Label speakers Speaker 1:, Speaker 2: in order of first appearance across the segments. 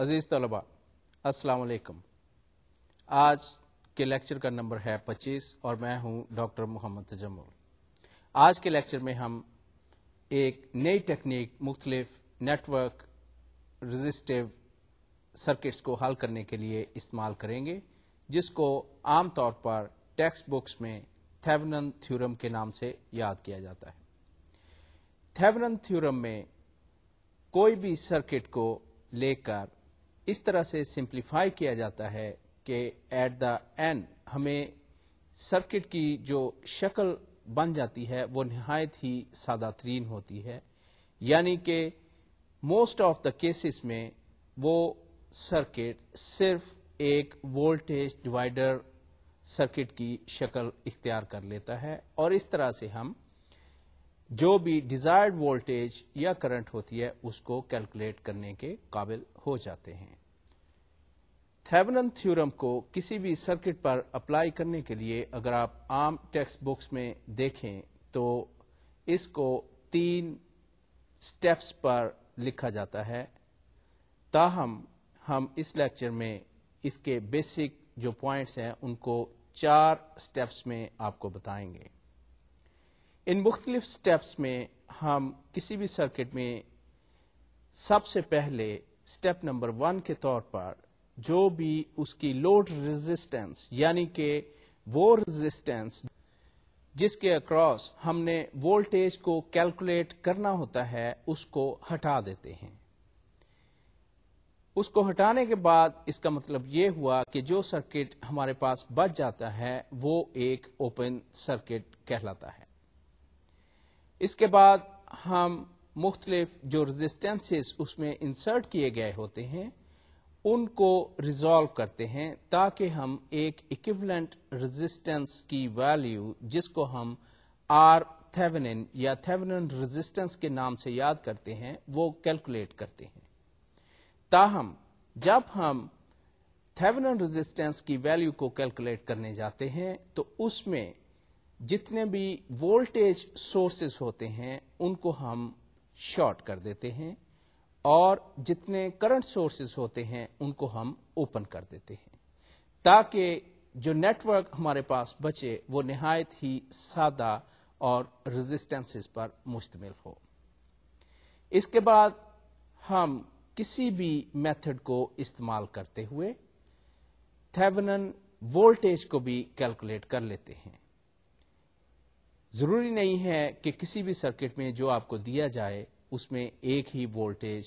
Speaker 1: अज़ीज़ तलबा अस्सलाम आज के लेक्चर का नंबर है 25 और मैं हूं डॉक्टर मोहम्मद तजमुल आज के लेक्चर में हम एक नई टेक्निक मुख्तलिफ नेटवर्क रजिस्टिव सर्किट्स को हल करने के लिए इस्तेमाल करेंगे जिसको आमतौर पर टेक्स्ट बुक्स में थेवनन थ्योरम के नाम से याद किया जाता है थेवनन थ्योरम में कोई भी सर्किट को लेकर इस तरह से सिंप्लीफाई किया जाता है कि एट द एंड हमें सर्किट की जो शक्ल बन जाती है वो नहायत ही सादा तरीन होती है यानी कि मोस्ट ऑफ द केसेस में वो सर्किट सिर्फ एक वोल्टेज डिवाइडर सर्किट की शक्ल इख्तियार कर लेता है और इस तरह से हम जो भी डिजायर्ड वोल्टेज या करंट होती है उसको कैलकुलेट करने के काबिल हो जाते हैं थेवनन थ्योरम को किसी भी सर्किट पर अप्लाई करने के लिए अगर आप आम टेक्स्ट बुक्स में देखें तो इसको तीन स्टेप्स पर लिखा जाता है ताहम हम इस लेक्चर में इसके बेसिक जो पॉइंट्स हैं उनको चार स्टेप्स में आपको बताएंगे इन मुख्तलिफ स्टेप्स में हम किसी भी सर्किट में सबसे पहले स्टेप नंबर वन के तौर पर जो भी उसकी लोड रेजिस्टेंस यानी कि वो रेजिस्टेंस जिसके अक्रॉस हमने वोल्टेज को कैलकुलेट करना होता है उसको हटा देते हैं उसको हटाने के बाद इसका मतलब ये हुआ कि जो सर्किट हमारे पास बच जाता है वो एक ओपन सर्किट कहलाता है इसके बाद हम मुख्तलिफ जो रजिस्टेंसेस उसमें इंसर्ट किए गए होते हैं उनको रिजॉल्व करते हैं ताकि हम एक इक्वलेंट रजिस्टेंस की वैल्यू जिसको हम आर थेवनिन या थेवनिन रेजिस्टेंस के नाम से याद करते हैं वो कैलकुलेट करते हैं ताहम जब हम थेवनिन रेजिस्टेंस की वैल्यू को कैलकुलेट करने जाते हैं तो उसमें जितने भी वोल्टेज सोर्सेस होते हैं उनको हम शॉर्ट कर देते हैं और जितने करंट सोर्सेज होते हैं उनको हम ओपन कर देते हैं ताकि जो नेटवर्क हमारे पास बचे वो नहायत ही सादा और रेजिस्टेंसेस पर मुश्तमिल हो इसके बाद हम किसी भी मेथड को इस्तेमाल करते हुए थेवनन वोल्टेज को भी कैलकुलेट कर लेते हैं जरूरी नहीं है कि किसी भी सर्किट में जो आपको दिया जाए उसमें एक ही वोल्टेज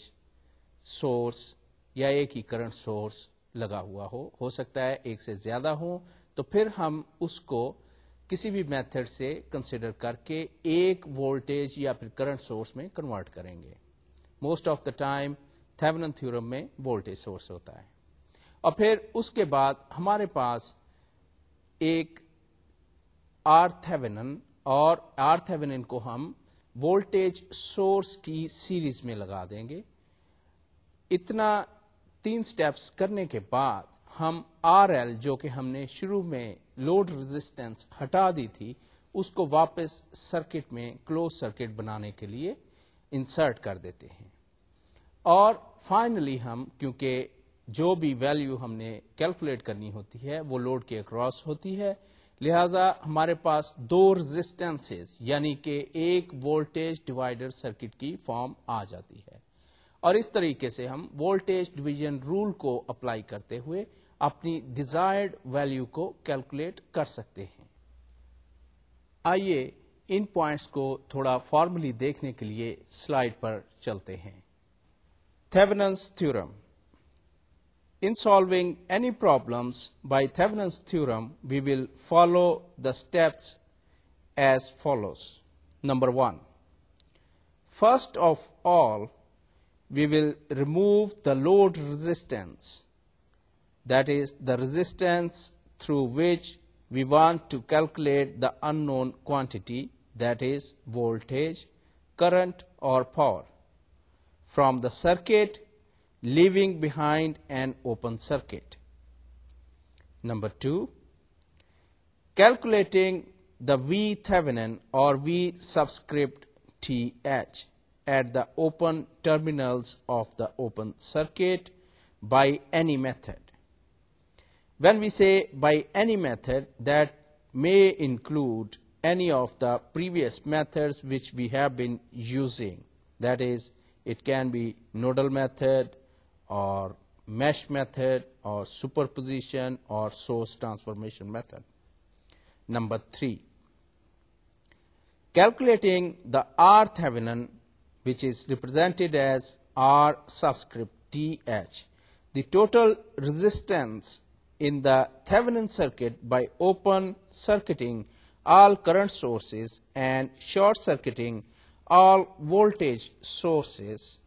Speaker 1: सोर्स या एक ही करंट सोर्स लगा हुआ हो हो सकता है एक से ज्यादा हो तो फिर हम उसको किसी भी मेथड से कंसिडर करके एक वोल्टेज या फिर करंट सोर्स में कन्वर्ट करेंगे most of the time Thevenin theorem में वोल्टेज सोर्स होता है और फिर उसके बाद हमारे पास एक आर थेवेनन और आरथेवेनिन को हम वोल्टेज सोर्स की सीरीज में लगा देंगे इतना तीन स्टेप्स करने के बाद हम आरएल जो कि हमने शुरू में लोड रेजिस्टेंस हटा दी थी उसको वापस सर्किट में क्लोज सर्किट बनाने के लिए इंसर्ट कर देते हैं और फाइनली हम क्योंकि जो भी वैल्यू हमने कैलकुलेट करनी होती है वो लोड के अक्रॉस होती है लिहाजा हमारे पास दो रेजिस्टेंसेस यानी कि एक वोल्टेज डिवाइडर सर्किट की फॉर्म आ जाती है और इस तरीके से हम वोल्टेज डिवीजन रूल को अप्लाई करते हुए अपनी डिजायर्ड वैल्यू को कैलकुलेट कर सकते हैं आइए इन पॉइंट्स को थोड़ा फॉर्मली देखने के लिए स्लाइड पर चलते हैं Thevenin's theorem In solving any problems by Thevenin's theorem, we will follow the steps as follows. Number one, first of all, we will remove the load resistance, that is the resistance through which we want to calculate the unknown quantity, that is voltage, current or power, from the circuit leaving behind an open circuit. Number 2, calculating the V Thevenin or V subscript TH at the open terminals of the open circuit by any method. When we say by any method, that may include any of the previous methods which we have been using. That is, it can be nodal method, or mesh method or superposition or source transformation method. Number three, calculating the R Thevenin which is represented as R subscript TH, the total resistance in the Thevenin circuit by open circuiting all current sources and short circuiting all voltage sources.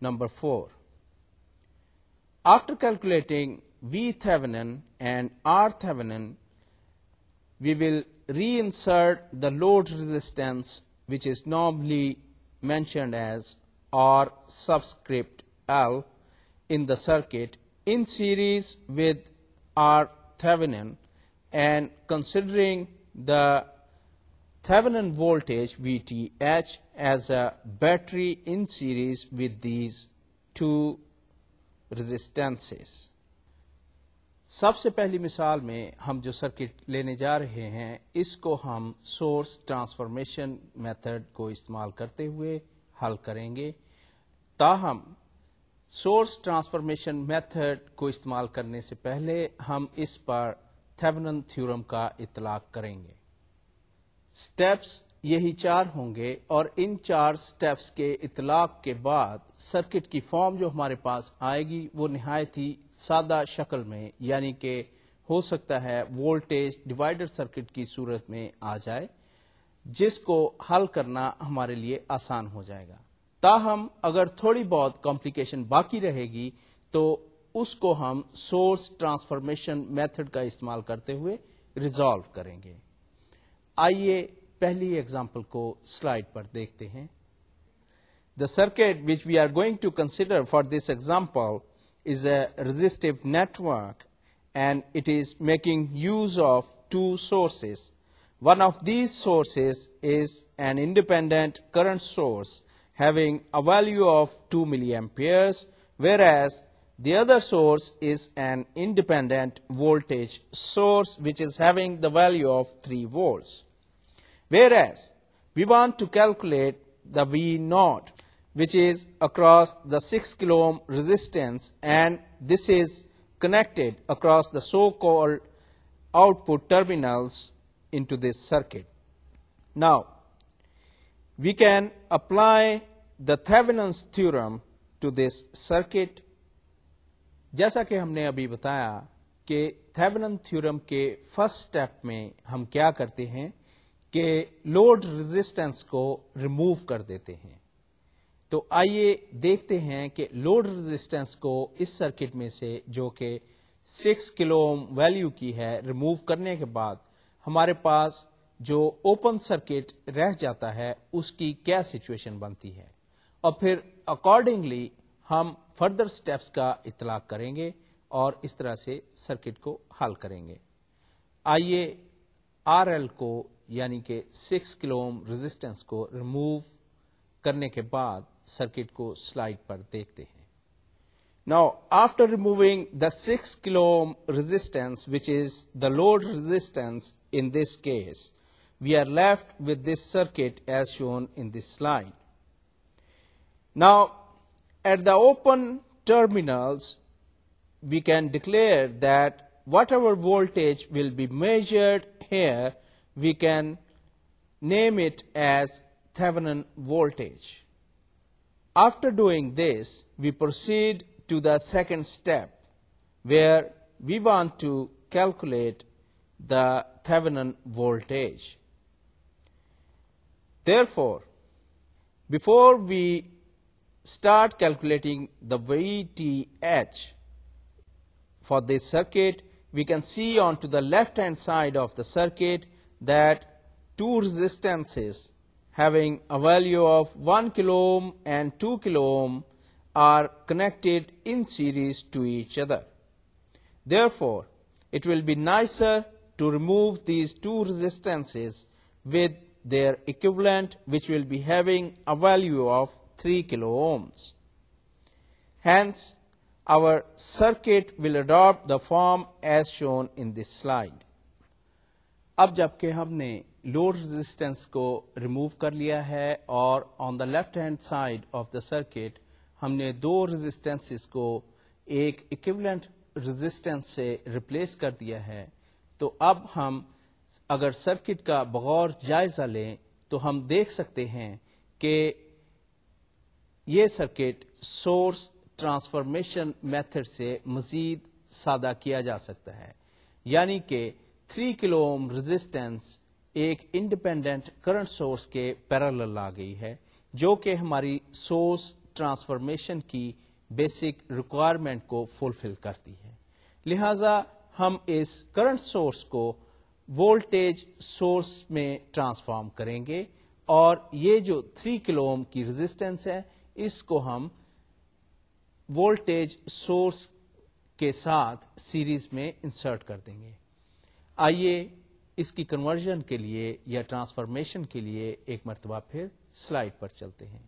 Speaker 1: Number 4, after calculating V Thevenin and R Thevenin, we will reinsert the load resistance which is normally mentioned as R subscript L in the circuit in series with R Thevenin and considering the Thevenin voltage VTH as a battery in series with these two resistances सबसे पहली मिसाल में हम जो circuit लेने जा रहे हैं इसको हम सोर्स ट्रांसफॉर्मेशन मेथड को इस्तेमाल करते हुए हल करेंगे ताहम सोर्स ट्रांसफॉर्मेशन मेथड को इस्तेमाल करने से पहले हम इस पर थेवनन थ्योरम का इतलाक करेंगे स्टेप्स यही चार होंगे और इन चार स्टेप्स के इतलाक के बाद सर्किट की फॉर्म जो हमारे पास आएगी वो नहायत ही सादा शक्ल में यानी कि हो सकता है वोल्टेज डिवाइडर सर्किट की सूरत में आ जाए जिसको हल करना हमारे लिए आसान हो जाएगा ताहम अगर थोड़ी बहुत कॉम्प्लिकेशन बाकी रहेगी तो उसको हम सोर्स ट्रांसफॉर्मेशन मेथड का इस्तेमाल करते हुए रिजॉल्व करेंगे आइए पहली एग्जाम्पल को स्लाइड पर देखते हैं the circuit which we are going to consider for this example is a resistive network and it is making use of two sources. One of these sources is an independent current source having a value of 2 milliamperes, whereas the other source is an independent voltage source which is having the value of 3 volts. Whereas, we want to calculate the V naught, which is across the 6 kilo ohm resistance, and this is connected across the so-called output terminals into this circuit. Now, we can apply the Thevenin's theorem to this circuit. जैसा कि हमने अभी बताया कि کہ theorem کے first step میں ہم کیا کرتے ہیں कि लोड रेजिस्टेंस को रिमूव कर देते हैं तो आइए देखते हैं कि लोड रेजिस्टेंस को इस सर्किट में से जो कि 6 किलो वैल्यू की है रिमूव करने के बाद हमारे पास जो ओपन सर्किट रह जाता है उसकी क्या सिचुएशन बनती है और फिर अकॉर्डिंगली हम फर्दर स्टेप्स का इतलाक करेंगे और इस तरह से सर्किट को हल करेंगे आइए आरएल को यानी कि 6 किलो ओम रेजिस्टेंस को रिमूव करने के बाद सर्किट को स्लाइड पर देखते हैं Now, after removing the 6 kilo ohm resistance, which is the load resistance in this case, we are left with this circuit as shown in this slide. Now, at the open terminals, we can declare that whatever voltage will be measured here we can name it as Thevenin voltage. After doing this, we proceed to the second step where we want to calculate the Thevenin voltage. Therefore, before we start calculating the VTH for this circuit, we can see on to the left hand side of the circuit that two resistances having a value of 1 kilo ohm and 2 kilo ohm are connected in series to each other. Therefore, it will be nicer to remove these two resistances with their equivalent which will be having a value of 3 kilo ohms. Hence, our circuit will adopt the form as shown in this slide. अब जबकि हमने load resistance को remove कर लिया है और on the left hand side of the circuit हमने दो रेजिस्टेंसेस को एक इक्विवेलेंट रेजिस्टेंस से रिप्लेस कर दिया है तो अब हम अगर सर्किट का बगौर जायजा लें तो हम देख सकते हैं कि ये सर्किट सोर्स ट्रांसफॉर्मेशन मेथड से मजीद सादा किया जा सकता है यानी कि 3 किलो ओम रेजिस्टेंस एक इंडिपेंडेंट करंट सोर्स के पैरेलल आ गई है जो कि हमारी सोर्स ट्रांसफॉर्मेशन की बेसिक रिक्वायरमेंट को फुलफिल करती है लिहाजा हम इस करंट सोर्स को वोल्टेज सोर्स में ट्रांसफॉर्म करेंगे और ये जो 3 किलो ओम की रेजिस्टेंस है इसको हम वोल्टेज सोर्स के साथ सीरीज में इंसर्ट कर देंगे आइए इसकी कन्वर्जन के लिए या ट्रांसफॉर्मेशन के लिए एक मरतबा फिर स्लाइड पर चलते हैं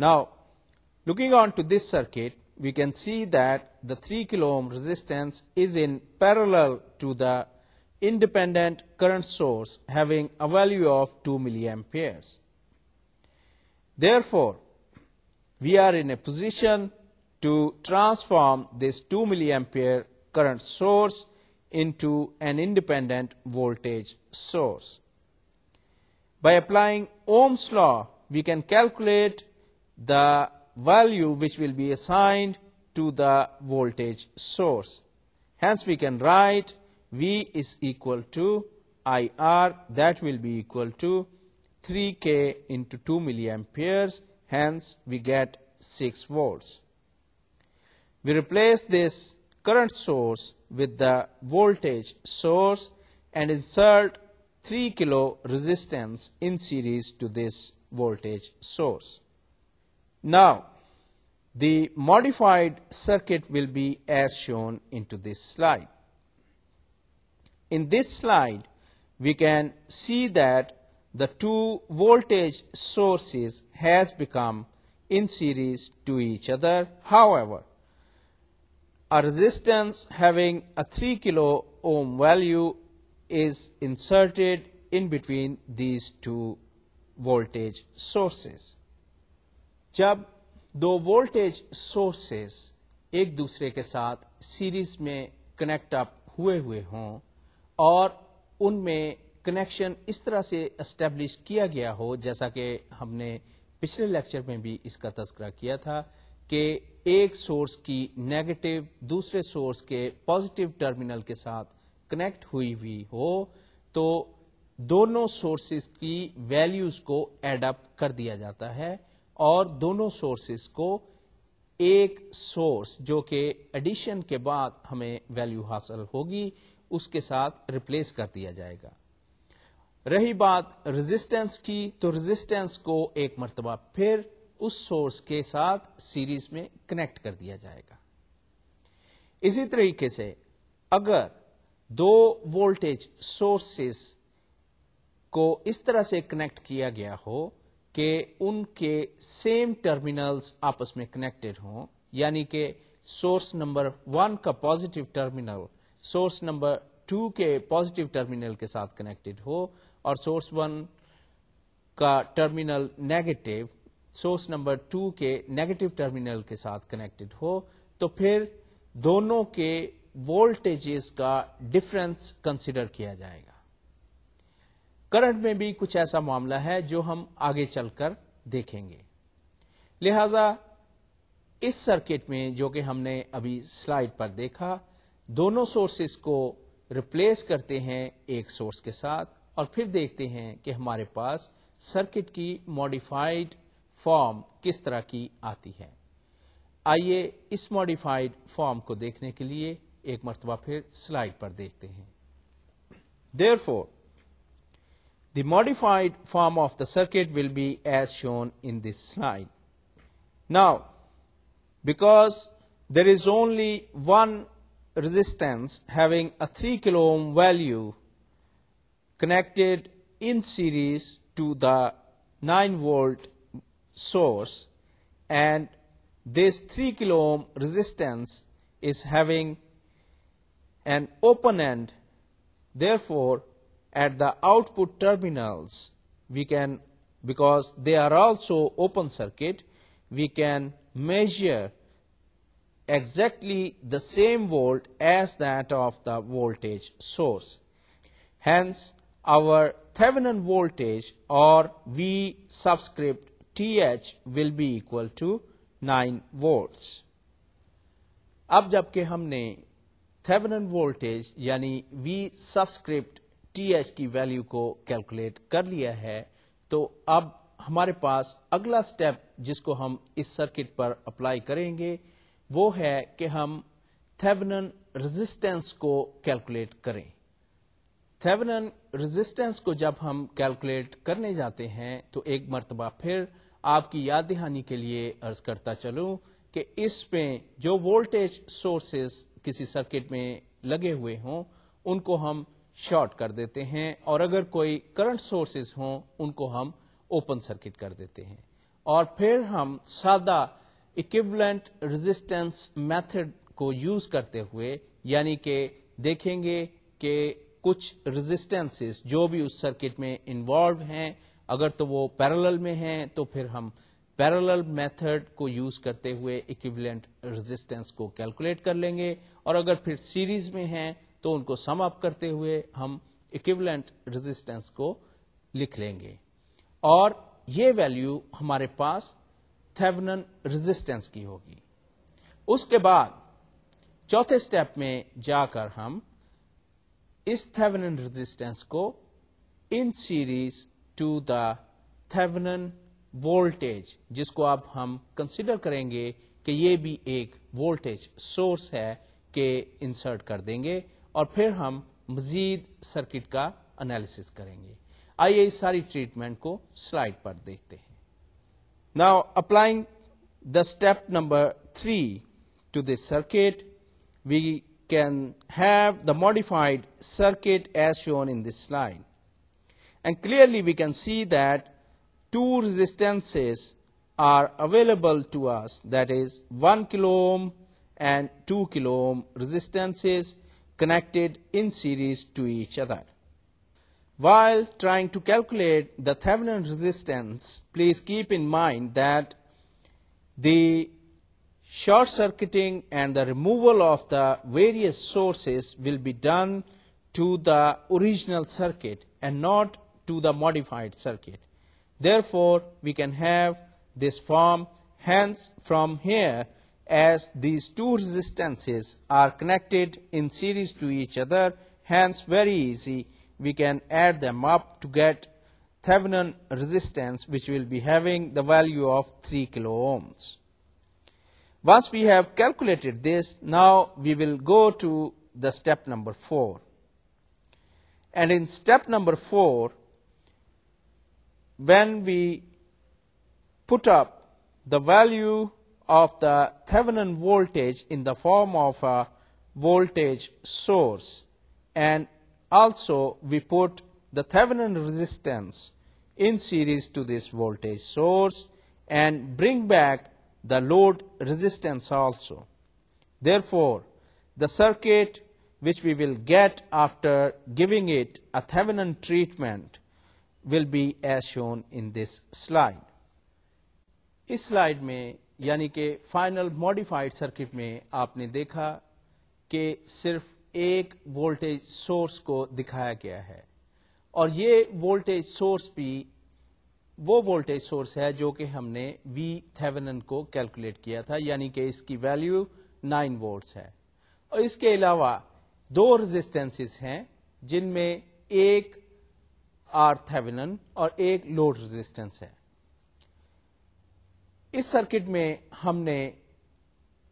Speaker 1: now looking on to this circuit we can see that the 3 kilo ohm resistance is in parallel to the independent current source having a value of 2 milliamperes. Therefore, we are in a position to transform this 2 milliampere current source into an independent voltage source. By applying Ohm's law, we can calculate the value which will be assigned to the voltage source. Hence, we can write V is equal to IR that will be equal to 3K into 2 milliamperes. Hence, we get 6 volts. We replace this current source with the voltage source and insert 3 kilo resistance in series to this voltage source. Now, the modified circuit will be as shown into this slide. In this slide, we can see that the two voltage sources has become in series to each other. However, a resistance having a 3 kilo ohm value is inserted in between these two voltage sources. जब दो voltage sources एक दूसरे के साथ series में connect up हुए हुए हों और उनमें कनेक्शन इस तरह से एस्टेब्लिश किया गया हो जैसा कि हमने पिछले लेक्चर में भी इसका तस्करा किया था कि एक सोर्स की नेगेटिव दूसरे सोर्स के पॉजिटिव टर्मिनल के साथ कनेक्ट हुई हुई हो तो दोनों सोर्सेस की वैल्यूज को एडअप कर दिया जाता है और दोनों सोर्सेस को एक सोर्स जो कि एडिशन के बाद हमें वैल्यू हासिल होगी उसके साथ रिप्लेस कर दिया जाएगा रही बात रेजिस्टेंस की तो रेजिस्टेंस को एक मरतबा फिर उस सोर्स के साथ सीरीज में कनेक्ट कर दिया जाएगा इसी तरीके से अगर दो वोल्टेज सोर्सेस को इस तरह से कनेक्ट किया गया हो कि उनके सेम टर्मिनल्स आपस में कनेक्टेड हों यानी कि सोर्स नंबर वन का positive terminal source number two के पॉजिटिव टर्मिनल के साथ कनेक्टेड हो और सोर्स वन का terminal negative source number two के नेगेटिव टर्मिनल के साथ कनेक्टेड हो तो फिर दोनों के वोल्टेजेस का डिफरेंस कंसिडर किया जाएगा करंट में भी कुछ ऐसा मामला है जो हम आगे चलकर देखेंगे लिहाजा इस सर्किट में जो कि हमने अभी स्लाइड पर देखा दोनों सोर्सेस को रिप्लेस करते हैं एक सोर्स के साथ और फिर देखते हैं कि हमारे पास सर्किट की मॉडिफाइड फॉर्म किस तरह की आती है आइए इस मॉडिफाइड फॉर्म को देखने के लिए एक मरतबा फिर स्लाइड पर देखते हैं therefore The modified form of the circuit will be as shown in this slide. Now, because there is only one resistance having a 3 kilo ohm value connected in series to the 9 volt source and this 3 kilo ohm resistance is having an open end therefore at the output terminals we can because they are also open circuit we can measure exactly the same volt as that of the voltage source. Hence, our Thevenin voltage or V subscript TH will be equal to 9 volts. अब जबकि हमने Thevenin voltage यानी V subscript TH की value को calculate कर लिया है तो अब हमारे पास अगला स्टेप जिसको हम इस सर्किट पर अप्लाई करेंगे वो है कि हम थेवनन रेजिस्टेंस को कैलकुलेट करें थेवनन रेजिस्टेंस को जब हम कैलकुलेट करने जाते हैं तो एक मरतबा फिर आपकी याद दहानी के लिए अर्ज करता चलूं कि इसमें जो वोल्टेज सोर्सेस किसी सर्किट में लगे हुए हों उनको हम शॉर्ट कर देते हैं और अगर कोई करंट सोर्सेज हों उनको हम ओपन सर्किट कर देते हैं और फिर हम सादा इक्विवेलेंट रेजिस्टेंस मेथड को यूज करते हुए यानी कि देखेंगे कि कुछ रेजिस्टेंसेस जो भी उस सर्किट में इन्वॉल्व हैं अगर तो वो पैरेलल में हैं तो फिर हम पैरेलल मेथड को यूज करते हुए इक्विवेलेंट रेजिस्टेंस को कैलकुलेट कर लेंगे और अगर फिर सीरीज में हैं तो उनको सम अप करते हुए हम इक्विवेलेंट रेजिस्टेंस को लिख लेंगे और ये वैल्यू हमारे पास थेवनन रेजिस्टेंस की होगी उसके बाद चौथे स्टेप में जाकर हम इस थेवनन रेजिस्टेंस को in series to the Thevenin voltage जिसको अब हम कंसिडर करेंगे कि ये भी एक वोल्टेज सोर्स है के इंसर्ट कर देंगे और फिर हम मजीद सर्किट का एनालिसिस करेंगे आइए इस सारी ट्रीटमेंट को स्लाइड पर देखते हैं now applying the step number three to this circuit we can have the modified circuit as shown in this slide And clearly we can see that two resistances are available to us that is 1 kilo ohm and 2 kilo ohm resistances connected in series to each other. While trying to calculate the Thevenin resistance, please keep in mind that the short circuiting and the removal of the various sources will be done to the original circuit and not to the modified circuit. Therefore, we can have this form. Hence, from here, as these two resistances are connected in series to each other, hence very easy, we can add them up to get Thevenin resistance which will be having the value of 3 kilo ohms. Once we have calculated this, now we will go to the step number 4. And in step number 4, when we put up the value of the Thevenin voltage in the form of a voltage source and also we put the Thevenin resistance in series to this voltage source and bring back the load resistance also. Therefore, the circuit which we will get after giving it a Thevenin treatment will be as shown in this slide. इस slide में यानी कि final modified circuit में आपने देखा कि सिर्फ एक वोल्टेज सोर्स को दिखाया गया है और ये वोल्टेज सोर्स भी वो वोल्टेज सोर्स है जो कि हमने वी थेवेनन को कैलकुलेट किया था यानी कि इसकी वैल्यू 9 वोल्ट्स है और इसके अलावा दो रेजिस्टेंसेस हैं जिनमें एक आर थेविनन और एक लोड रेजिस्टेंस है इस सर्किट में हमने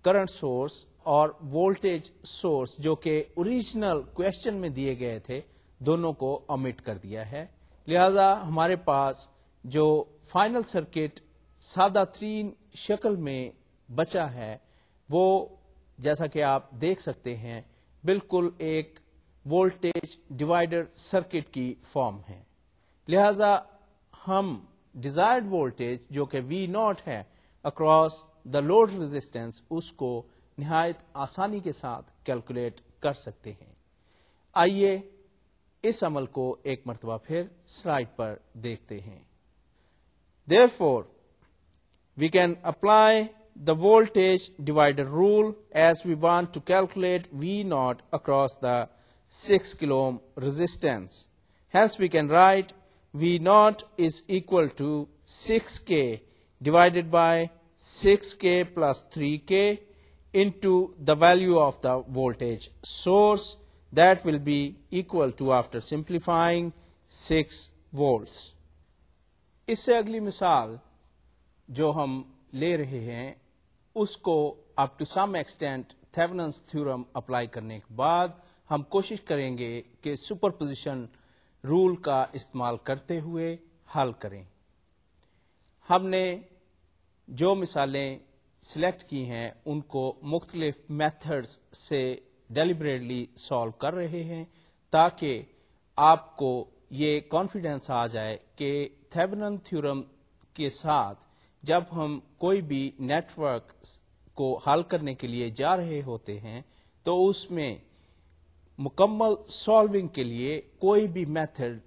Speaker 1: करंट सोर्स और वोल्टेज सोर्स जो कि ओरिजिनल क्वेश्चन में दिए गए थे दोनों को अमिट कर दिया है लिहाजा हमारे पास जो फाइनल सर्किट सादा तीन शक्ल में बचा है वो जैसा कि आप देख सकते हैं बिल्कुल एक वोल्टेज डिवाइडर सर्किट की फॉर्म है लिहाजा हम डिजायर्ड वोल्टेज जो कि वी नॉट है अक्रॉस द लोड रेजिस्टेंस उसको नहायत आसानी के साथ कैलकुलेट कर सकते हैं आइए इस अमल को एक मरतबा फिर स्लाइड पर देखते हैं therefore we can apply the voltage divider rule as we want to calculate V naught across the 6 kilo ohm resistance. Hence, we can write V naught is equal to 6k divided by 6k plus 3k into the value of the voltage source that will be equal to after simplifying 6 volts. اس سے इससे अगली मिसाल जो हम ले रहे हैं उसको up to some extent Thevenin's apply کرنے کے بعد ہم کوشش کریں گے کہ سپر پوزیشن रूल का इस्तेमाल करते हुए हल करें हमने जो मिसालें सिलेक्ट की हैं उनको मुख्तलिफ मेथड्स से डेलिबरेटली सॉल्व कर रहे हैं ताकि आपको ये कॉन्फिडेंस आ जाए कि थेबनन थ्योरम के साथ जब हम कोई भी नेटवर्क को हल करने के लिए जा रहे होते हैं तो उसमें मुकम्मल सॉल्विंग के लिए कोई भी मेथड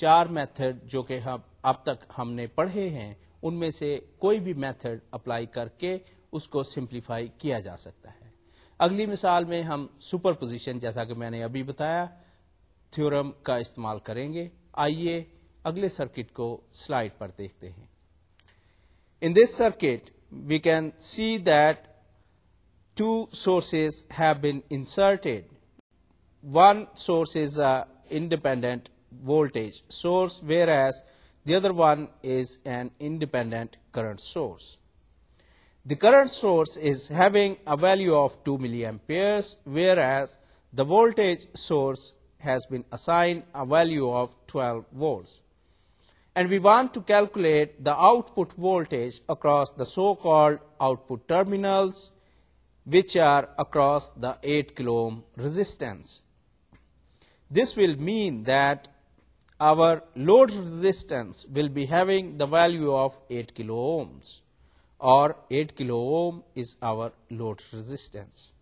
Speaker 1: चार मेथड जो कि हम अब तक हमने पढ़े हैं उनमें से कोई भी मेथड अप्लाई करके उसको सिंप्लीफाई किया जा सकता है अगली मिसाल में हम सुपर पोजिशन जैसा कि मैंने अभी बताया थ्योरम का इस्तेमाल करेंगे आइए अगले सर्किट को स्लाइड पर देखते हैं in this circuit we can see that two sources have been inserted one source is a uh, independent voltage source whereas the other one is an independent current source. The current source is having a value of 2 milliamperes whereas the voltage source has been assigned a value of 12 volts. And we want to calculate the output voltage across the so-called output terminals which are across the 8 kilo ohm resistance. This will mean that our load resistance will be having the value of 8 kilo ohms or 8 kilo ohm is our load resistance.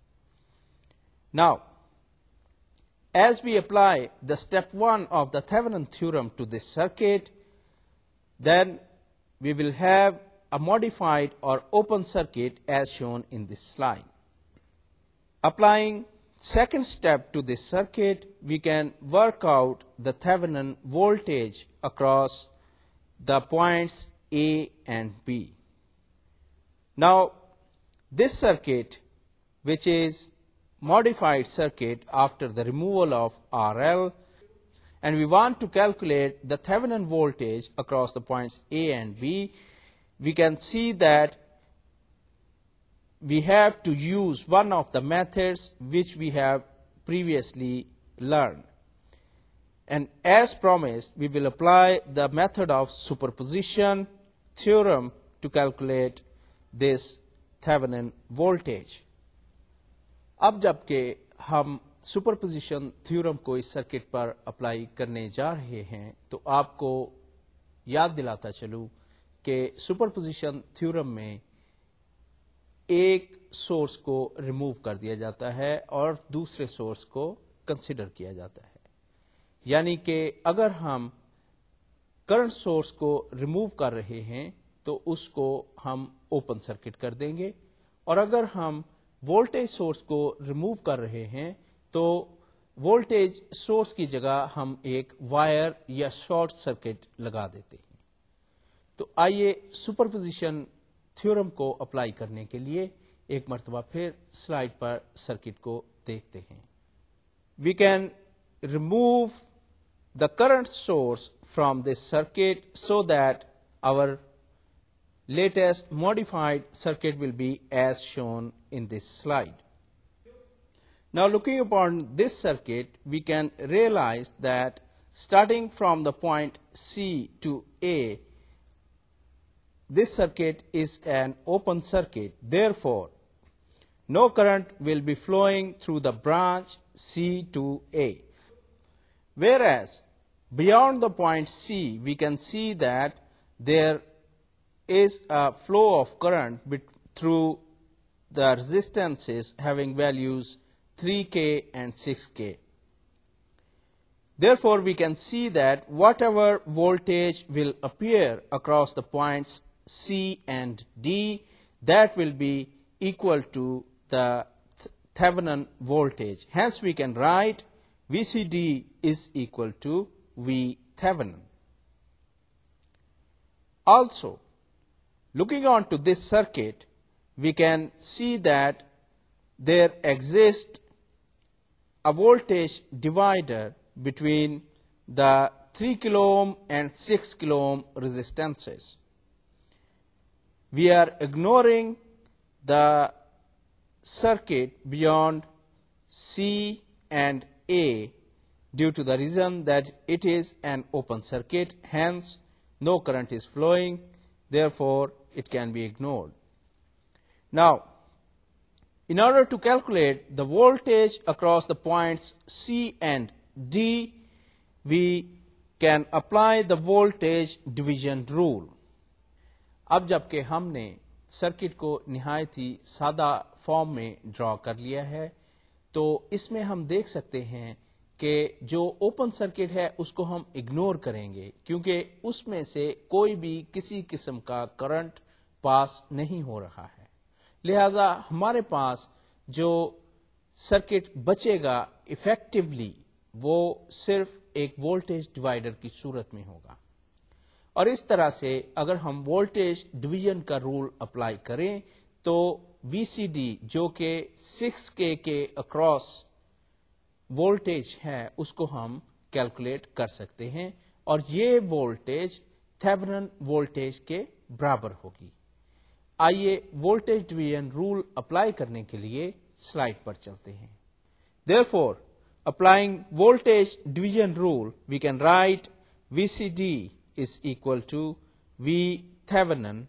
Speaker 1: Now, as we apply the step 1 of the Thevenin theorem to this circuit, then we will have a modified or open circuit as shown in this slide. Applying second step to this circuit, we can work out the Thevenin voltage across the points A and B. Now, this circuit, which is modified circuit after the removal of RL, and we want to calculate the Thevenin voltage across the points A and B, we can see that we have to use one of the methods which we have previously learned. And as promised, we will apply the method of superposition theorem to calculate this Thevenin voltage. अब जबकि हम superposition theorem को इस circuit पर apply करने जा रहे हैं तो आपको याद दिलाता चलूं कि सुपरपोजिशन थ्योरम में एक सोर्स को रिमूव कर दिया जाता है और दूसरे सोर्स को कंसिडर किया जाता है यानी कि अगर हम करंट सोर्स को रिमूव कर रहे हैं तो उसको हम ओपन सर्किट कर देंगे और अगर हम वोल्टेज सोर्स को रिमूव कर रहे हैं तो वोल्टेज सोर्स की जगह हम एक वायर या शॉर्ट सर्किट लगा देते हैं तो आइए सुपरपोजिशन थ्योरम को अप्लाई करने के लिए एक मरतबा फिर स्लाइड पर सर्किट को देखते हैं we can remove the current source from this circuit so that our latest modified circuit will be as shown in this slide. Now, looking upon this circuit, we can realize that starting from the point C to A, this circuit is an open circuit. Therefore, no current will be flowing through the branch C to A. Whereas, beyond the point C, we can see that there is a flow of current through the resistances having values 3k and 6k. Therefore, we can see that whatever voltage will appear across the points C and D that will be equal to the Thevenin voltage. Hence, we can write VCD is equal to V Thevenin. Also, looking on to this circuit, we can see that there exists a voltage divider between the 3 kilo ohm and 6 kilo ohm resistances we are ignoring the circuit beyond C and A due to the reason that it is an open circuit, hence no current is flowing, therefore it can be ignored. Now, in order to calculate the voltage across the points C and D, we can apply the voltage division rule. अब जबकि हमने circuit को नहायत ही सादा form में draw कर लिया है तो इसमें हम देख सकते हैं कि जो ओपन सर्किट है उसको हम इग्नोर करेंगे क्योंकि उसमें से कोई भी किसी किस्म का करंट पास नहीं हो रहा है लिहाजा हमारे पास जो सर्किट बचेगा इफेक्टिवली वो सिर्फ एक वोल्टेज डिवाइडर की सूरत में होगा और इस तरह से अगर हम वोल्टेज डिवीजन का रूल अप्लाई करें तो VCD जो कि 6K के अक्रॉस वोल्टेज है उसको हम कैलकुलेट कर सकते हैं और ये वोल्टेज थेवरन वोल्टेज के बराबर होगी आइए वोल्टेज डिवीजन रूल अप्लाई करने के लिए स्लाइड पर चलते हैं therefore applying voltage division rule, we can write VCD is equal to V Thevenin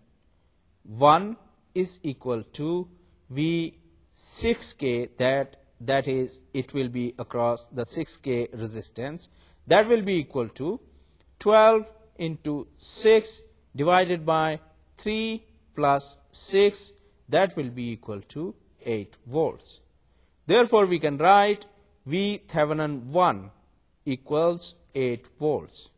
Speaker 1: 1 is equal to V 6k that that is it will be across the 6k resistance that will be equal to 12 into 6 divided by 3 plus 6 that will be equal to 8 volts. Therefore, we can write V Thevenin 1 equals 8 volts.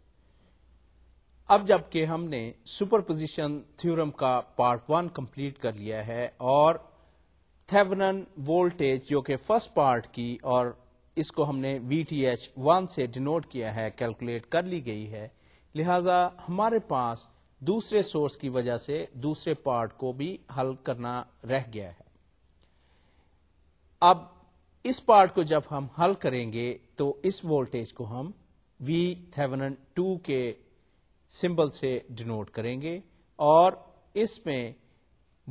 Speaker 1: अब जबकि हमने superposition theorem का part one complete कर लिया है और थेवनन voltage जो कि फर्स्ट पार्ट की और इसको हमने वी टी एच वन से डिनोट किया है कैलकुलेट कर ली गई है लिहाजा हमारे पास दूसरे सोर्स की वजह से दूसरे पार्ट को भी हल करना रह गया है अब इस पार्ट को जब हम हल करेंगे तो इस वोल्टेज को हम वी थेवनन टू के सिंबल से डिनोट करेंगे और इसमें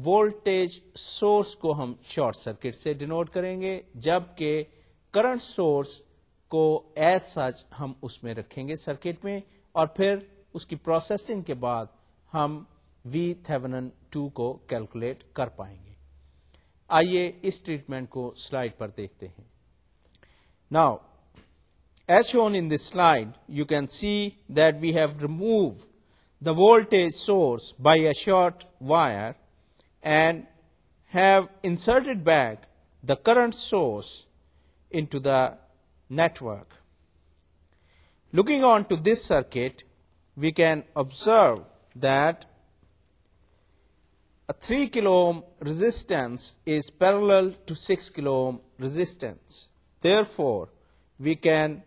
Speaker 1: वोल्टेज सोर्स को हम शॉर्ट सर्किट से डिनोट करेंगे जबकि करंट सोर्स को एज सच हम उसमें रखेंगे सर्किट में और फिर उसकी प्रोसेसिंग के बाद हम वी थेवनन टू को कैलकुलेट कर पाएंगे आइए इस ट्रीटमेंट को स्लाइड पर देखते हैं now As shown in this slide, you can see that we have removed the voltage source by a short wire and have inserted back the current source into the network. Looking on to this circuit, we can observe that a 3 kilo ohm resistance is parallel to 6 kilo ohm resistance. Therefore, we can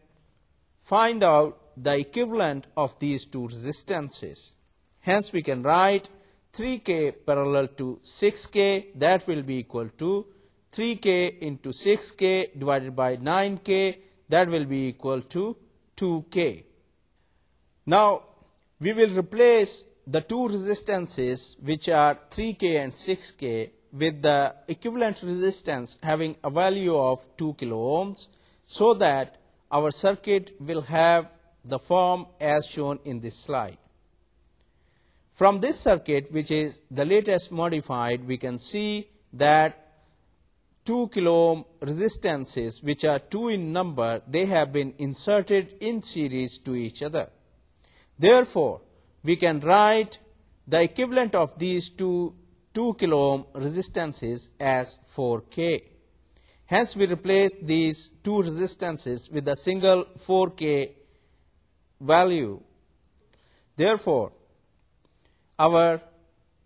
Speaker 1: find out the equivalent of these two resistances. Hence, we can write 3k parallel to 6k that will be equal to 3k into 6k divided by 9k that will be equal to 2k. Now, we will replace the two resistances which are 3k and 6k with the equivalent resistance having a value of 2 kilo ohms so that our circuit will have the form as shown in this slide. From this circuit, which is the latest modified, we can see that 2 kilo ohm resistances, which are 2 in number, they have been inserted in series to each other. Therefore, we can write the equivalent of these two 2 kilo ohm resistances as 4K. Hence, we replace these two resistances with a single 4K value. Therefore, our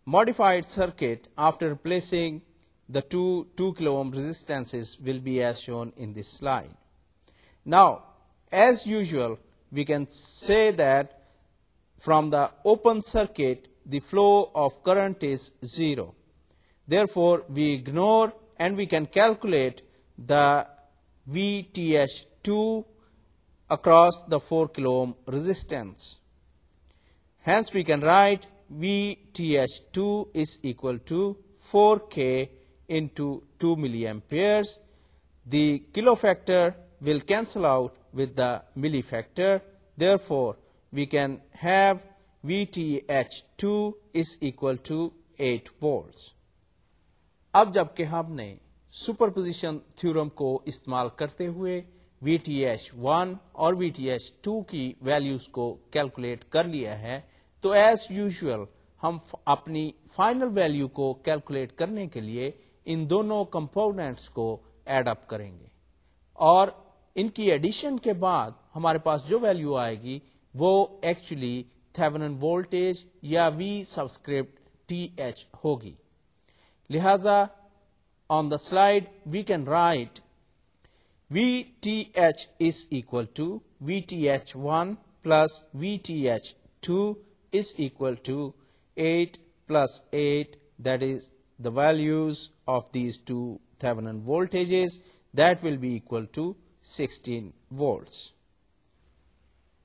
Speaker 1: modified circuit after replacing the two 2 kilo ohm resistances will be as shown in this slide. Now, as usual, we can say that from the open circuit, the flow of current is 0. Therefore, we ignore and we can calculate the VTH2 across the 4 kilo ohm resistance. Hence, we can write VTH2 is equal to 4K into 2 milliamperes. The kilo factor will cancel out with the milli factor. Therefore, we can have VTH2 is equal to 8 volts. अब जबकि हमने superposition theorem को इस्तेमाल करते हुए V T H one और V T H two की values को कैलकुलेट कर लिया है तो एज यूजुअल हम अपनी फाइनल वैल्यू को कैलकुलेट करने के लिए इन दोनों कंपोनेंट्स को एड अप करेंगे और इनकी एडिशन के बाद हमारे पास जो वैल्यू आएगी वो एक्चुअली थेवनन वोल्टेज या वी सब्सक्रिप्ट टी एच होगी लिहाजा on the slide we can write VTH is equal to VTH1 plus VTH2 is equal to 8 plus 8 that is the values of these two Thevenin voltages that will be equal to 16 volts.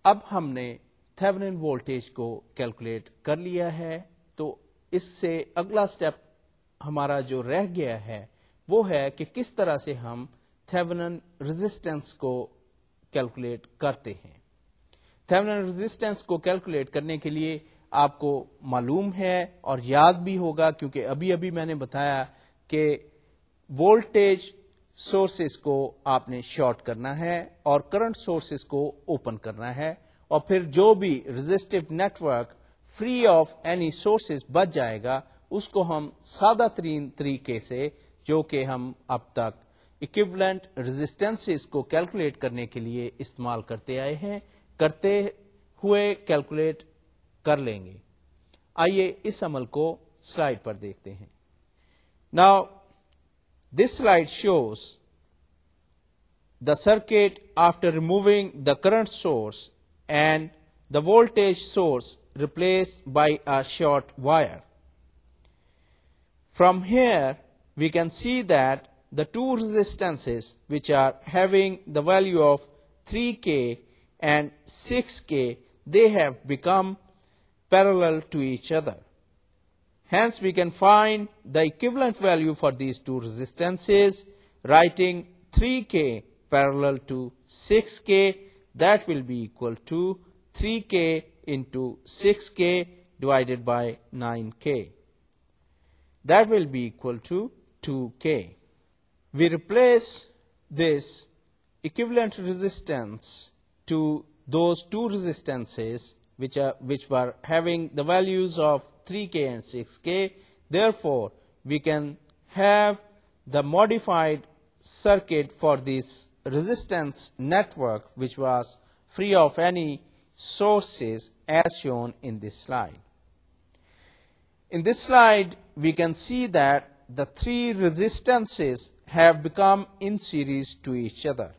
Speaker 1: اب ہم نے Thevenin voltage کو calculate کر لیا ہے تو اس سے اگلا سٹیپ हमारा जो रह गया है वो है कि किस तरह से हम थेवनन रेजिस्टेंस को कैलकुलेट करते हैं थेवनन रेजिस्टेंस को कैलकुलेट करने के लिए आपको मालूम है और याद भी होगा क्योंकि अभी अभी मैंने बताया कि वोल्टेज सोर्सेस को आपने शॉर्ट करना है और करंट सोर्सेस को ओपन करना है और फिर जो भी resistive network free of any sources बच जाएगा उसको हम सादा तरीन तरीके से जो कि हम अब तक इक्वलेंट रेजिस्टेंसेस को कैलकुलेट करने के लिए इस्तेमाल करते आए हैं करते हुए कैलकुलेट कर लेंगे आइए इस अमल को स्लाइड पर देखते हैं now this slide shows the circuit after removing the current source and the voltage source replaced by a short wire. From here, we can see that the two resistances which are having the value of 3k and 6k, they have become parallel to each other. Hence, we can find the equivalent value for these two resistances, writing 3k parallel to 6k, that will be equal to 3k into 6k divided by 9k that will be equal to 2k. We replace this equivalent resistance to those two resistances which, are, which were having the values of 3k and 6k. Therefore, we can have the modified circuit for this resistance network which was free of any sources as shown in this slide. In this slide, we can see that the three resistances have become in series to each other.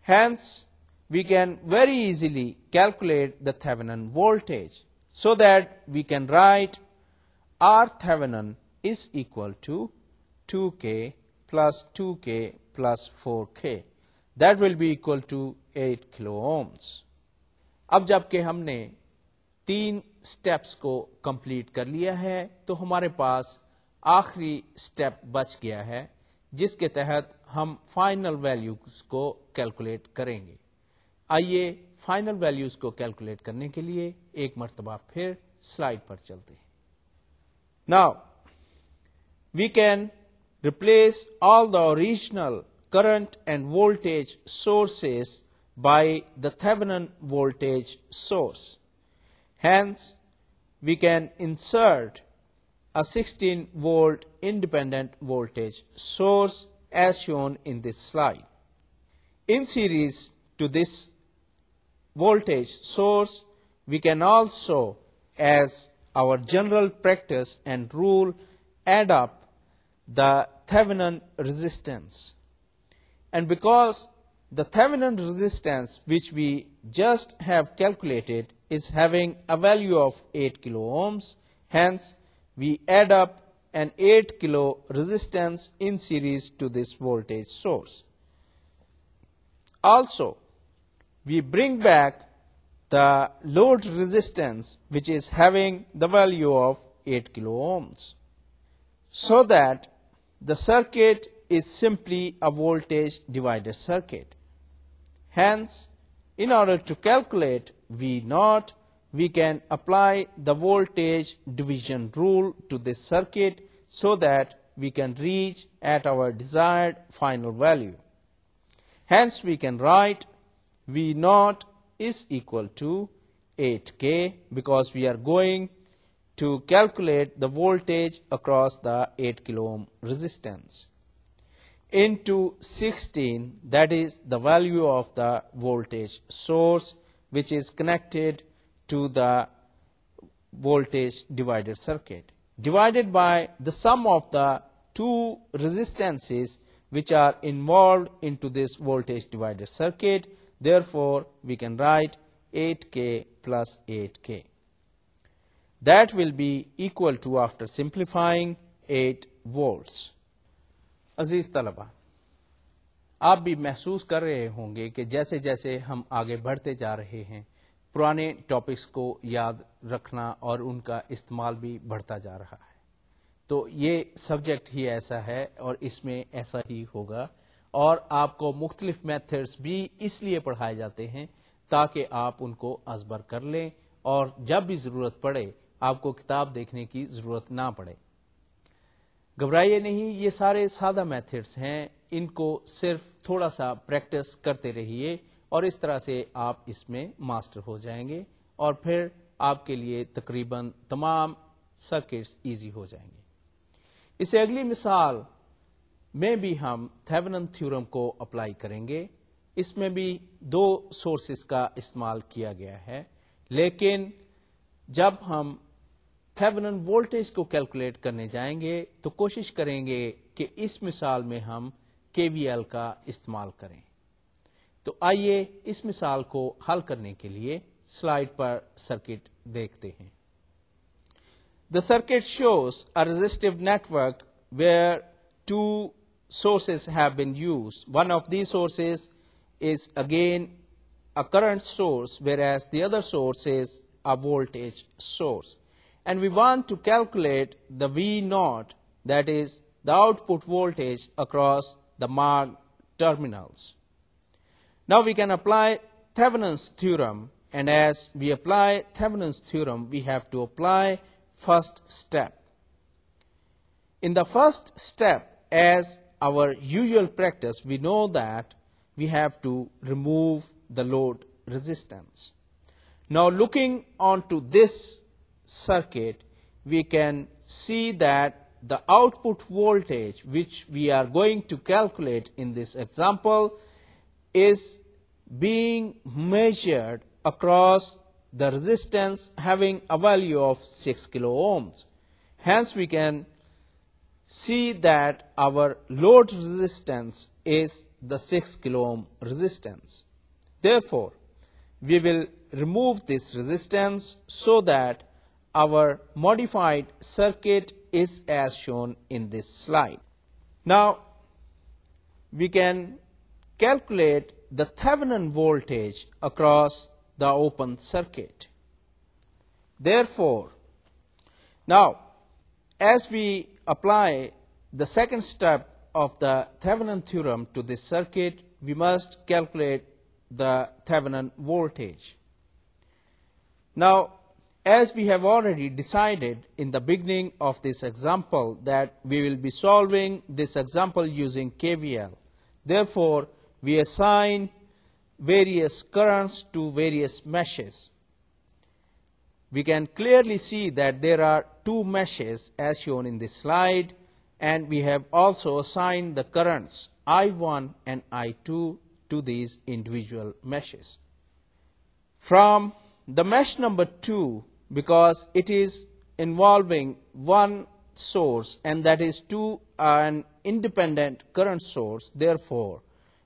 Speaker 1: Hence, we can very easily calculate the Thevenin voltage so that we can write R Thevenin is equal to 2k plus 2k plus 4k that will be equal to 8 kilo ohms अब जबकि हमने तीन steps को complete कर लिया है तो हमारे पास आखिरी स्टेप बच गया है जिसके तहत हम फाइनल वैल्यूज को कैलकुलेट करेंगे आइए फाइनल वैल्यूज को कैलकुलेट करने के लिए एक मरतबा फिर स्लाइड पर चलते हैं now we can replace all the original current and voltage sources by the Thevenin voltage source. Hence, we can insert a 16 volt independent voltage source as shown in this slide. In series to this voltage source, we can also, as our general practice and rule, add up the Thevenin resistance. And because the Thevenin resistance which we just have calculated is having a value of 8 kilo ohms. Hence, we add up an 8 kilo resistance in series to this voltage source. Also, we bring back the load resistance which is having the value of 8 kilo ohms so that the circuit is simply a voltage divider circuit. Hence, in order to calculate V naught, we can apply the voltage division rule to this circuit so that we can reach at our desired final value. Hence, we can write V naught is equal to 8K because we are going to calculate the voltage across the 8 kilo ohm resistance into 16 that is the value of the voltage source which is connected to the voltage divider circuit divided by the sum of the two resistances which are involved into this voltage divider circuit therefore we can write 8k plus 8k that will be equal to after simplifying 8 volts aziz talaba आप भी महसूस कर रहे होंगे कि जैसे जैसे हम आगे बढ़ते जा रहे हैं पुराने टॉपिक्स को याद रखना और उनका इस्तेमाल भी बढ़ता जा रहा है तो ये सब्जेक्ट ही ऐसा है और इसमें ऐसा ही होगा और आपको मुख्तलिफ मेथड्स भी इसलिए पढ़ाए जाते हैं ताकि आप उनको असबर कर लें और जब भी जरूरत पड़े आपको किताब देखने की जरूरत ना पड़े घबराइए नहीं ये सारे सादा मेथड्स हैं इनको सिर्फ थोड़ा सा प्रैक्टिस करते रहिए और इस तरह से आप इसमें मास्टर हो जाएंगे और फिर आपके लिए तकरीबन तमाम सर्किट्स इजी हो जाएंगे इसे अगली मिसाल में भी हम थेवनन थ्योरम को अप्लाई करेंगे इसमें भी दो सोर्सेस का इस्तेमाल किया गया है लेकिन जब हम थेवनन वोल्टेज को कैलकुलेट करने जाएंगे तो कोशिश करेंगे कि इस मिसाल में हम केवीएल का इस्तेमाल करें तो आइए इस मिसाल को हल करने के लिए स्लाइड पर सर्किट देखते हैं the circuit shows a resistive network where two sources have been used. One of these sources is again a current source, whereas the other source is a voltage source. And we want to calculate the V naught, that is the output voltage across the MARD terminals. Now we can apply Thevenin's theorem and as we apply Thevenin's theorem, we have to apply first step. In the first step, as our usual practice, we know that we have to remove the load resistance. Now looking onto this circuit, we can see that the output voltage which we are going to calculate in this example is being measured across the resistance having a value of 6 kilo ohms. Hence, we can see that our load resistance is the 6 kilo ohm resistance. Therefore, we will remove this resistance so that our modified circuit is as shown in this slide. Now, we can calculate the Thevenin voltage across the open circuit. Therefore, now as we apply the second step of the Thevenin theorem to this circuit, we must calculate the Thevenin voltage. Now, as we have already decided in the beginning of this example that we will be solving this example using KVL. Therefore, we assign various currents to various meshes. We can clearly see that there are two meshes as shown in this slide and we have also assigned the currents I1 and I2 to these individual meshes. From the mesh number 2, because it is involving one source and that is to an independent current source. Therefore,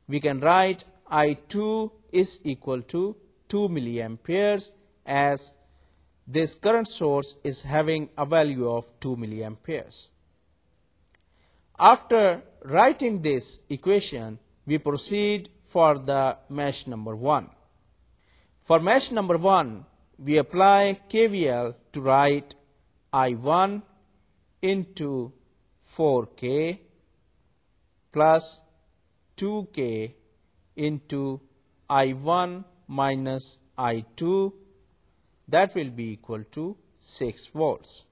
Speaker 1: we can write I2 is equal to 2 milliamperes as this current source is having a value of 2 milliamperes. After writing this equation, we proceed for the mesh number 1. For mesh number 1, we apply KVL to write I1 into 4K plus 2K into I1 minus I2 that will be equal to 6 volts.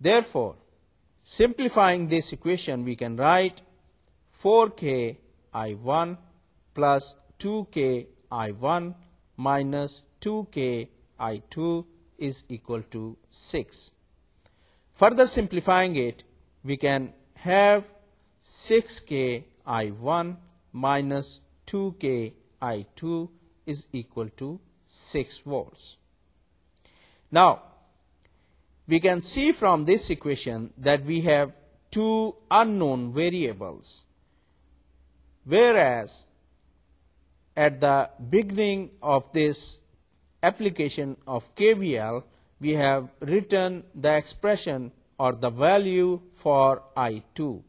Speaker 1: Therefore, simplifying this equation we can write 4K I1 plus 2K I1 minus 2k i2 is equal to 6. Further simplifying it, we can have 6k i1 minus 2k i2 is equal to 6 volts. Now, we can see from this equation that we have two unknown variables, whereas at the beginning of this application of KVL, we have written the expression or the value for I2,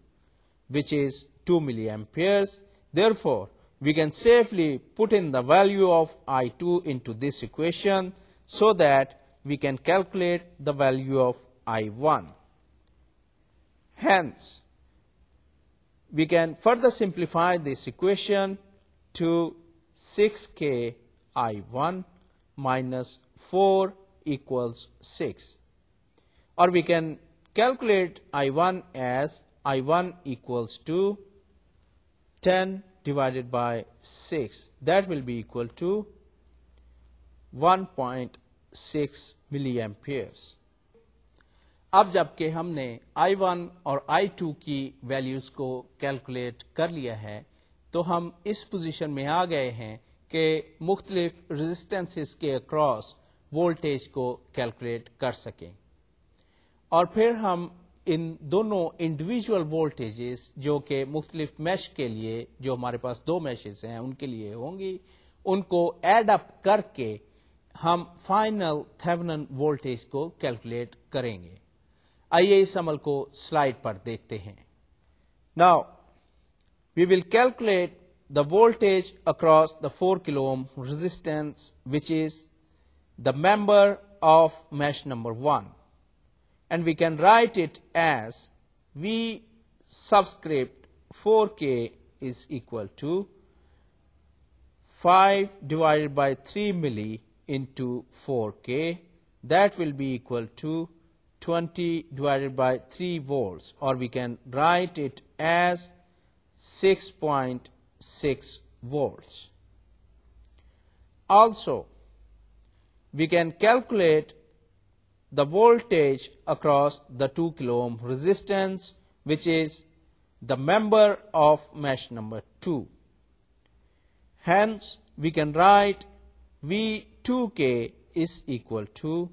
Speaker 1: which is 2 milliamperes. Therefore, we can safely put in the value of I2 into this equation so that we can calculate the value of I1. Hence, we can further simplify this equation to 6k I1 minus 4 equals 6. Or we can calculate I1 as I1 equals to 10 divided by 6. That will be equal to 1.6 milliamperes. اب अब जबकि हमने I1 और I2 کی values کو calculate کر لیا ہے تو ہم اس پوزیشن میں آ گئے ہیں के मुख्तलिफ रजिस्टेंसेस के अक्रॉस वोल्टेज को कैलकुलेट कर सकें और फिर हम इन दोनों इंडिविजुअल वोल्टेजेस जो कि मुख्तलिफ मैश के लिए जो हमारे पास दो मैशेस हैं उनके लिए होंगी उनको एड अप करके हम फाइनल थेवनन वोल्टेज को कैलकुलेट करेंगे आइए इस अमल को स्लाइड पर देखते हैं now we will calculate the voltage across the 4 kilo ohm resistance which is the member of mesh number 1 and we can write it as V subscript 4k is equal to 5 divided by 3 milli into 4k that will be equal to 20 divided by 3 volts or we can write it as 6. 6 volts. Also, we can calculate the voltage across the 2 kilo ohm resistance which is the member of mesh number 2. Hence, we can write V2K is equal to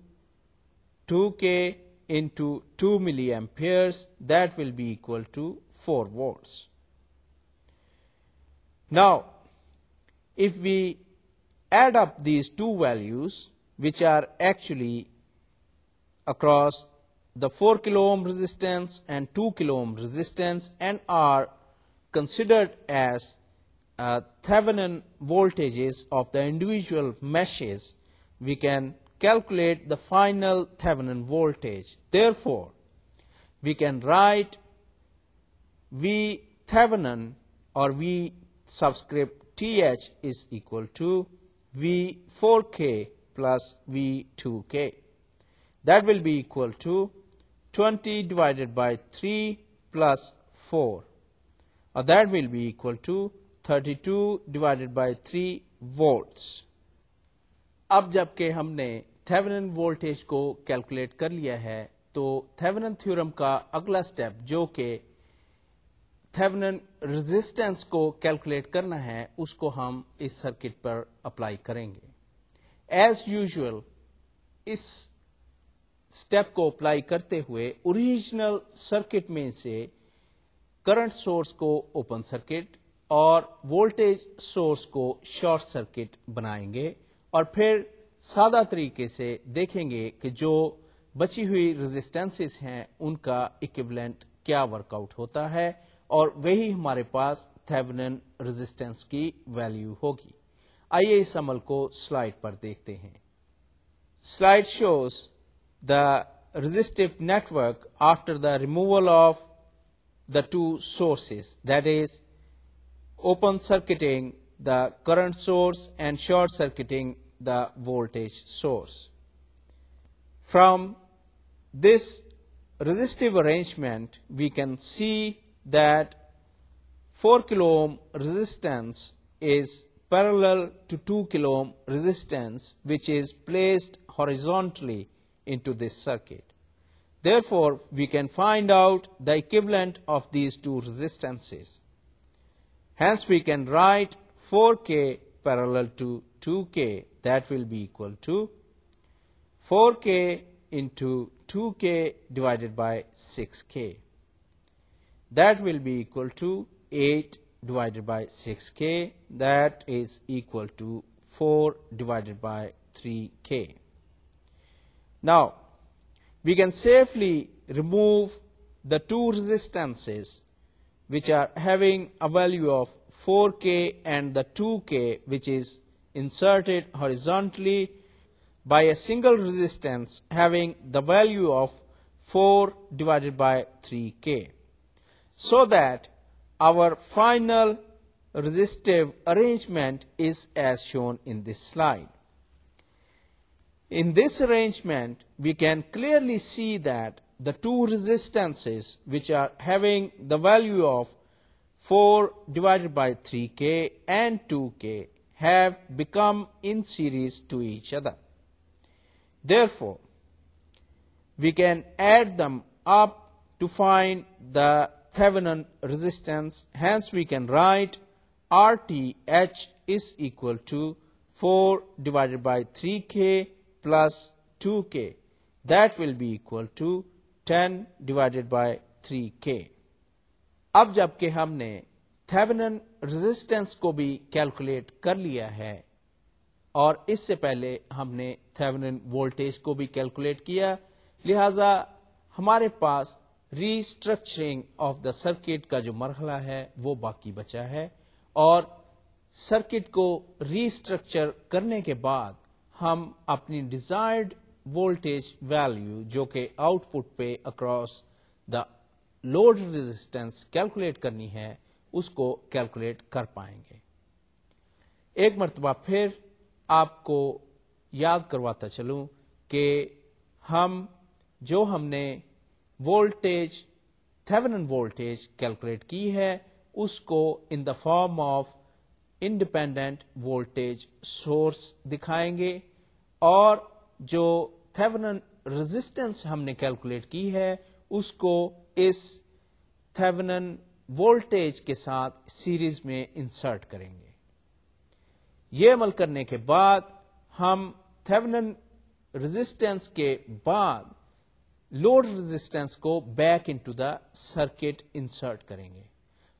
Speaker 1: 2K into 2 milliamperes that will be equal to 4 volts. Now, if we add up these two values, which are actually across the 4 kilo ohm resistance and 2 kilo ohm resistance and are considered as uh, Thevenin voltages of the individual meshes, we can calculate the final Thevenin voltage. Therefore, we can write V Thevenin or V subscript th is equal to v4k plus v2k. That will be equal to 20 divided by 3 plus 4. Or that will be equal to 32 divided by 3 volts. अब जबकि हमने Thevenin voltage को calculate कर लिया है तो थेवनन theorem کا اگلا سٹیپ جو کہ थेवनन रेजिस्टेंस को कैलकुलेट करना है उसको हम इस सर्किट पर अप्लाई करेंगे एज यूजुअल इस स्टेप को अप्लाई करते हुए ओरिजिनल सर्किट में से करंट सोर्स को ओपन सर्किट और वोल्टेज सोर्स को शॉर्ट सर्किट बनाएंगे और फिर सादा तरीके से देखेंगे कि जो बची हुई रेजिस्टेंसेस हैं उनका इक्विवेलेंट क्या वर्कआउट होता है और वही हमारे पास थेवनन रेजिस्टेंस की वैल्यू होगी आइए इस अमल को स्लाइड पर देखते हैं slide shows the resistive network after the removal of the two sources that is open circuiting the current source and short circuiting the voltage source. From this resistive arrangement we can see that 4 kilo ohm resistance is parallel to 2 kilo ohm resistance which is placed horizontally into this circuit. Therefore, we can find out the equivalent of these two resistances. Hence, we can write 4k parallel to 2k that will be equal to 4k into 2k divided by 6k that will be equal to 8 divided by 6k that is equal to 4 divided by 3k. Now, we can safely remove the two resistances which are having a value of 4k and the 2k which is inserted horizontally by a single resistance having the value of 4 divided by 3k so that our final resistive arrangement is as shown in this slide. In this arrangement, we can clearly see that the two resistances which are having the value of 4 divided by 3k and 2k have become in series to each other. Therefore, we can add them up to find the Thevenin resistance. Hence, we can write RTH is equal to 4 divided by 3K plus 2K. That will be equal to 10 divided by 3K. अब जबकि हमने थेवनन resistance को भी calculate कर लिया है और इससे पहले हमने थेवनन वोल्टेज को भी कैलकुलेट किया लिहाजा हमारे पास रीस्ट्रक्चरिंग ऑफ द सर्किट का जो मरहला है वो बाकी बचा है और सर्किट को रीस्ट्रक्चर करने के बाद हम अपनी डिजायर्ड वोल्टेज वैल्यू जो कि आउटपुट पे across the load resistance calculate करनी है उसको कैलकुलेट कर पाएंगे एक मरतबा फिर आपको याद करवाता चलूं कि हम जो हमने वोल्टेज थेवनन वोल्टेज कैलकुलेट की है उसको in the form of independent voltage source दिखाएंगे और जो थेवनन रेजिस्टेंस हमने कैलकुलेट की है उसको इस थेवनन वोल्टेज के साथ सीरीज में इंसर्ट करेंगे ये अमल करने के बाद हम थेवनन रेजिस्टेंस के बाद लोड रेजिस्टेंस को back into the circuit insert करेंगे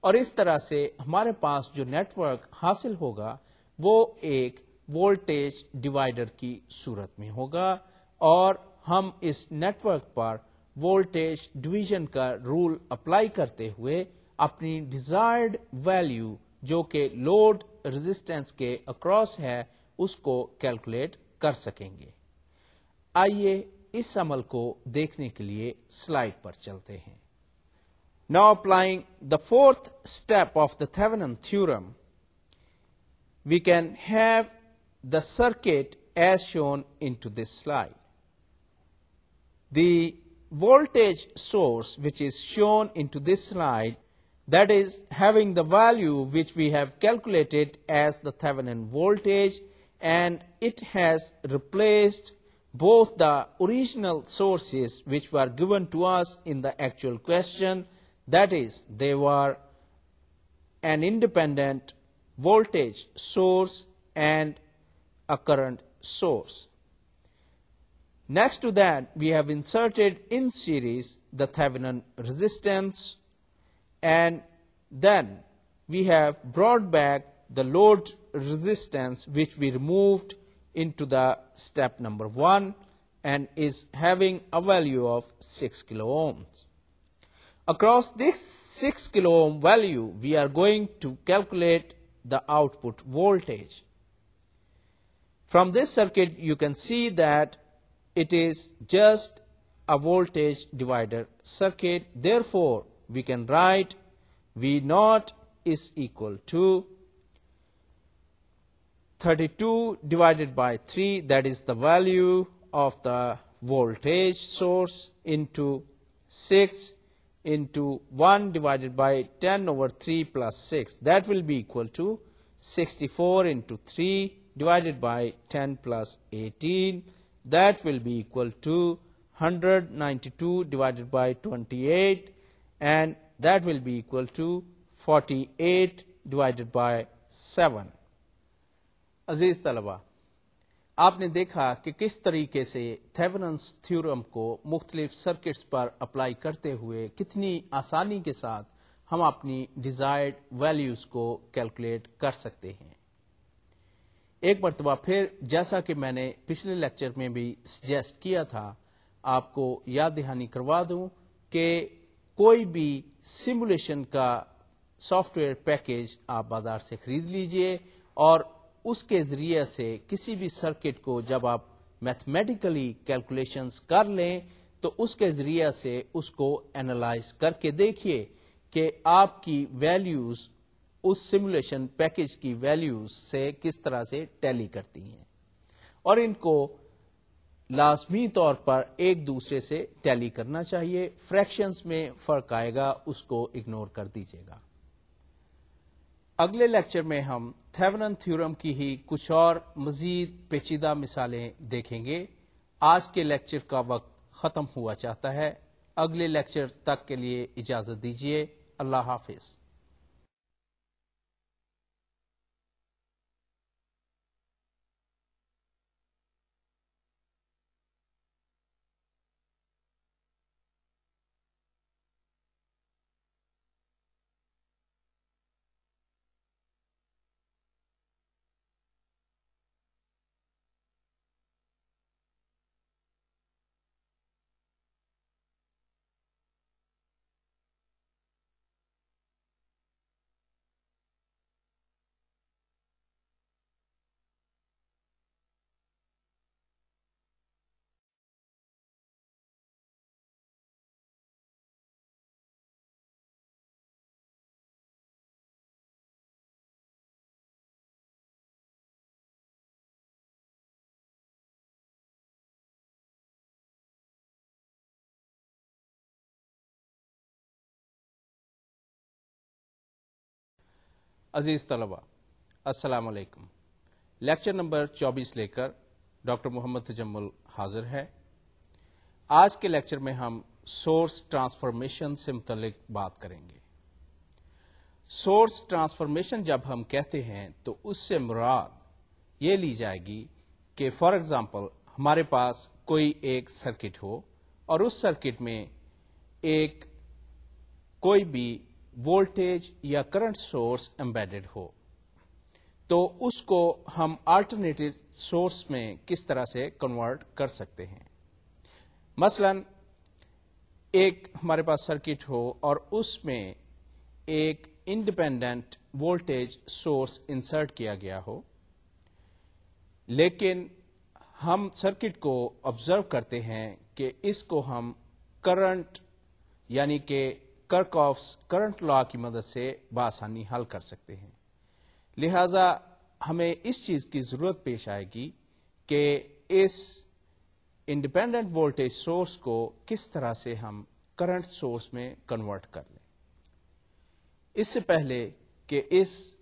Speaker 1: और इस तरह से हमारे पास जो नेटवर्क हासिल होगा वो एक वोल्टेज डिवाइडर की सूरत में होगा और हम इस नेटवर्क पर वोल्टेज डिवीजन का रूल अप्लाई करते हुए अपनी डिजायर्ड वैल्यू जो कि लोड रेजिस्टेंस के अक्रॉस है उसको कैलकुलेट कर सकेंगे आइए इस अमल को देखने के लिए स्लाइड पर चलते हैं Now applying the fourth step of the Thevenin theorem, we can have the circuit as shown into this slide. The voltage source which is shown into this slide that is having the value which we have calculated as the Thevenin voltage and it has replaced both the original sources which were given to us in the actual question, that is, they were an independent voltage source and a current source. Next to that, we have inserted in series the Thevenin resistance and then we have brought back the load resistance which we removed into the step number 1 and is having a value of 6 kilo ohms. Across this 6 kilo ohm value, we are going to calculate the output voltage. From this circuit, you can see that it is just a voltage divider circuit. Therefore, we can write V naught is equal to 32 divided by 3, that is the value of the voltage source into 6 into 1 divided by 10 over 3 plus 6. That will be equal to 64 into 3 divided by 10 plus 18. That will be equal to 192 divided by 28 and that will be equal to 48 divided by 7. अजीज तलबा आपने देखा कि किस तरीके से थेवनस theorem को मुख्तलिफ circuits पर अप्लाई करते हुए कितनी आसानी के साथ हम अपनी डिजायर्ड वैल्यूज को कैलकुलेट कर सकते हैं एक मरतबा फिर जैसा कि मैंने पिछले लेक्चर में भी सजेस्ट किया था आपको याद दहानी करवा दूं कि कोई भी सिमुलेशन का सॉफ्टवेयर पैकेज आप बाजार से खरीद लीजिए और उसके जरिए से किसी भी सर्किट को जब आप मैथमेटिकली कैलकुलेशंस कर लें तो उसके जरिए से उसको एनालाइज करके देखिए कि आपकी वैल्यूज उस सिमुलेशन पैकेज की वैल्यूज से किस तरह से टैली करती हैं और इनको लाजमी तौर पर एक दूसरे से टैली करना चाहिए फ्रैक्शंस में फर्क आएगा उसको इग्नोर कर दीजिएगा अगले लेक्चर में हम थेवनन थ्योरम की ही कुछ और मजीद पेचीदा मिसालें देखेंगे आज के लेक्चर का वक्त ख़त्म हुआ चाहता है अगले लेक्चर तक के लिए इजाज़त दीजिए अल्लाह हाफिज़ अजीज़ तलबा अस्सलाम वालेकुम लेक्चर नंबर 24 लेकर डॉक्टर मोहम्मद तजम्मल हाजिर है आज के लेक्चर में हम सोर्स ट्रांसफॉर्मेशन से मुतलिक बात करेंगे सोर्स ट्रांसफॉर्मेशन जब हम कहते हैं तो उससे मुराद ये ली जाएगी कि फॉर एग्जांपल हमारे पास कोई एक सर्किट हो और उस सर्किट में एक कोई भी वोल्टेज या करंट सोर्स एम्बेडेड हो तो उसको हम अल्टरनेटिव सोर्स में किस तरह से कन्वर्ट कर सकते हैं मसलन एक हमारे पास सर्किट हो और उसमें एक इंडिपेंडेंट वोल्टेज सोर्स इंसर्ट किया गया हो लेकिन हम सर्किट को ऑब्जर्व करते हैं कि इसको हम करंट यानी कि करकॉफ्स करंट लॉ की मदद से बासानी हल कर सकते हैं लिहाजा हमें इस चीज की जरूरत पेश आएगी कि इस इंडिपेंडेंट वोल्टेज सोर्स को किस तरह से हम करंट सोर्स में कन्वर्ट कर लें इससे पहले कि इस